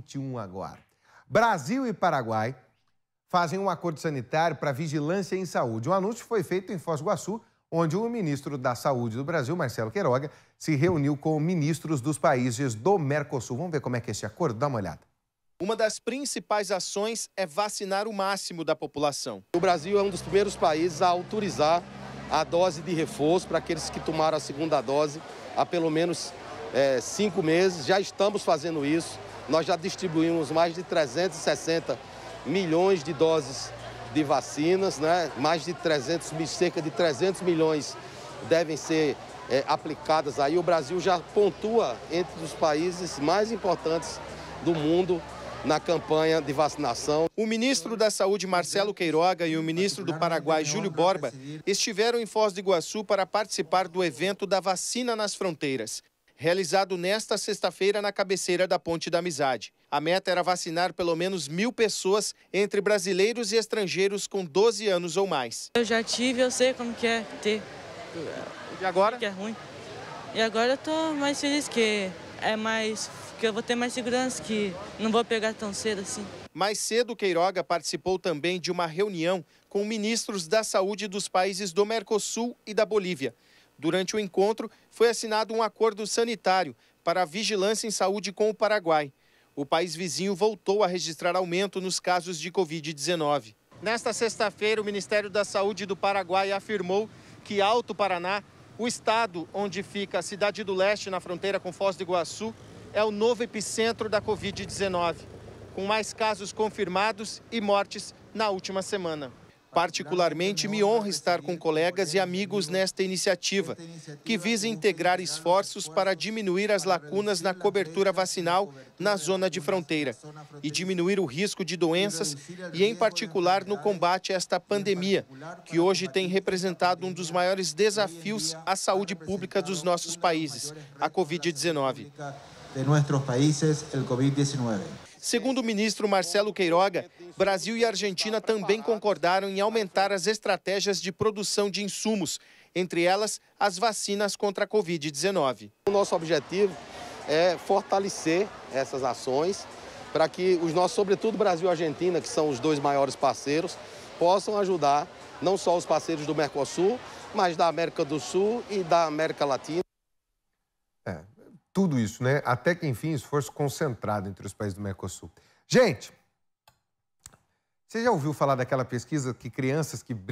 21 agora. Brasil e Paraguai fazem um acordo sanitário para vigilância em saúde. O um anúncio foi feito em Foz do Iguaçu, onde o ministro da Saúde do Brasil, Marcelo Queiroga, se reuniu com ministros dos países do Mercosul. Vamos ver como é que é esse acordo? Dá uma olhada. Uma das principais ações é vacinar o máximo da população. O Brasil é um dos primeiros países a autorizar a dose de reforço para aqueles que tomaram a segunda dose há pelo menos é, cinco meses. Já estamos fazendo isso. Nós já distribuímos mais de 360 milhões de doses de vacinas, né? mais de 300, cerca de 300 milhões devem ser é, aplicadas aí. O Brasil já pontua entre os países mais importantes do mundo na campanha de vacinação. O ministro da Saúde, Marcelo Queiroga, e o ministro do Paraguai, Júlio Borba, estiveram em Foz do Iguaçu para participar do evento da Vacina nas Fronteiras realizado nesta sexta-feira na cabeceira da Ponte da Amizade. A meta era vacinar pelo menos mil pessoas, entre brasileiros e estrangeiros com 12 anos ou mais. Eu já tive, eu sei como que é ter. E agora? Que é ruim. E agora eu tô mais feliz que é mais que eu vou ter mais segurança, que não vou pegar tão cedo assim. Mais cedo, Queiroga participou também de uma reunião com ministros da saúde dos países do Mercosul e da Bolívia. Durante o encontro, foi assinado um acordo sanitário para a vigilância em saúde com o Paraguai. O país vizinho voltou a registrar aumento nos casos de Covid-19. Nesta sexta-feira, o Ministério da Saúde do Paraguai afirmou que Alto Paraná, o estado onde fica a Cidade do Leste, na fronteira com Foz do Iguaçu, é o novo epicentro da Covid-19, com mais casos confirmados e mortes na última semana. Particularmente me honra estar com colegas e amigos nesta iniciativa, que visa integrar esforços para diminuir as lacunas na cobertura vacinal na zona de fronteira e diminuir o risco de doenças e, em particular, no combate a esta pandemia, que hoje tem representado um dos maiores desafios à saúde pública dos nossos países, a Covid-19. Segundo o ministro Marcelo Queiroga, Brasil e Argentina também concordaram em aumentar as estratégias de produção de insumos, entre elas as vacinas contra a Covid-19. O nosso objetivo é fortalecer essas ações para que os nossos, sobretudo Brasil e Argentina, que são os dois maiores parceiros, possam ajudar não só os parceiros do Mercosul, mas da América do Sul e da América Latina. É, tudo isso, né? Até que, enfim, esforço concentrado entre os países do Mercosul. Gente, você já ouviu falar daquela pesquisa que crianças que brincam